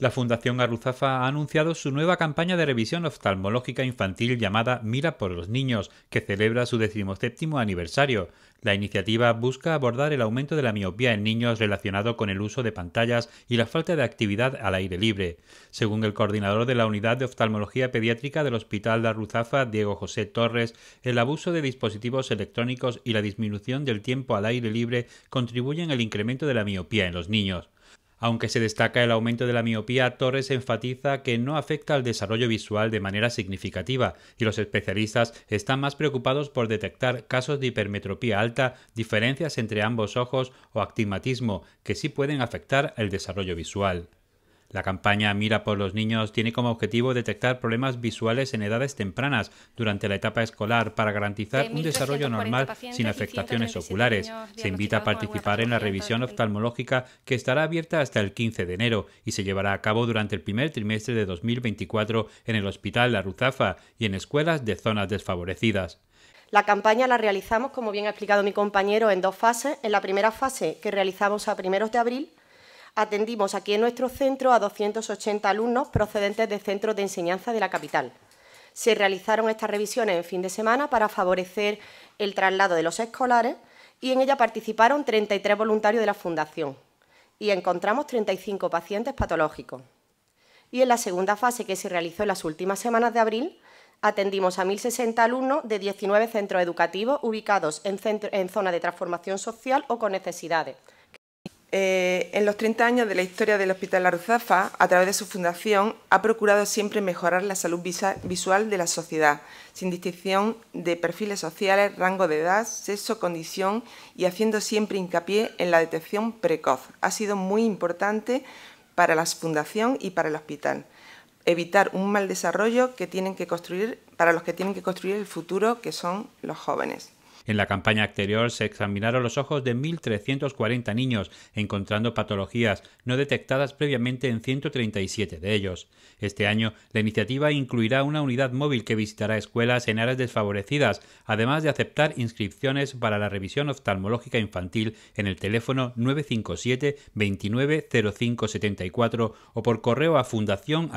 La Fundación Arruzafa ha anunciado su nueva campaña de revisión oftalmológica infantil llamada Mira por los Niños, que celebra su decimoséptimo aniversario. La iniciativa busca abordar el aumento de la miopía en niños relacionado con el uso de pantallas y la falta de actividad al aire libre. Según el coordinador de la Unidad de Oftalmología Pediátrica del Hospital de Arruzafa, Diego José Torres, el abuso de dispositivos electrónicos y la disminución del tiempo al aire libre contribuyen al incremento de la miopía en los niños. Aunque se destaca el aumento de la miopía, Torres enfatiza que no afecta al desarrollo visual de manera significativa y los especialistas están más preocupados por detectar casos de hipermetropía alta, diferencias entre ambos ojos o astigmatismo que sí pueden afectar el desarrollo visual. La campaña Mira por los niños tiene como objetivo detectar problemas visuales en edades tempranas durante la etapa escolar para garantizar un desarrollo normal sin afectaciones oculares. Se invita a participar en la revisión oftalmológica que estará abierta hasta el 15 de enero y se llevará a cabo durante el primer trimestre de 2024 en el Hospital La Ruzafa y en escuelas de zonas desfavorecidas. La campaña la realizamos, como bien ha explicado mi compañero, en dos fases. En la primera fase, que realizamos a primeros de abril, atendimos aquí en nuestro centro a 280 alumnos procedentes de centros de enseñanza de la capital. Se realizaron estas revisiones en fin de semana para favorecer el traslado de los escolares y en ella participaron 33 voluntarios de la Fundación y encontramos 35 pacientes patológicos. Y en la segunda fase, que se realizó en las últimas semanas de abril, atendimos a 1.060 alumnos de 19 centros educativos ubicados en, zonas de transformación social o con necesidades, eh, en los 30 años de la historia del Hospital Ruzafa, a través de su fundación, ha procurado siempre mejorar la salud visual de la sociedad, sin distinción de perfiles sociales, rango de edad, sexo, condición y haciendo siempre hincapié en la detección precoz. Ha sido muy importante para la fundación y para el hospital. Evitar un mal desarrollo que tienen que construir, para los que tienen que construir el futuro, que son los jóvenes. En la campaña anterior se examinaron los ojos de 1.340 niños, encontrando patologías no detectadas previamente en 137 de ellos. Este año, la iniciativa incluirá una unidad móvil que visitará escuelas en áreas desfavorecidas, además de aceptar inscripciones para la revisión oftalmológica infantil en el teléfono 957 290574 o por correo a fundación